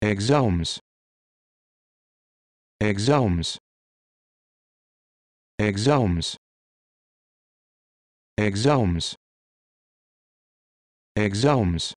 Exomes. Exomes. Exomes. Exomes. Exomes.